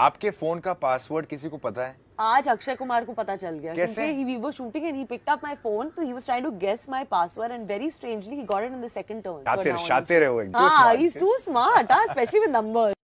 आपके फोन का पासवर्ड किसी को पता है आज अक्षय कुमार को पता चल गया कैसे ही we shooting and he picked up my phone तो he was trying to guess my password and very strangely he got it in the second turn शातिर शातिर है वो एकदम हां ही इज टू स्मार्ट हां स्पेशली विद नंबर्स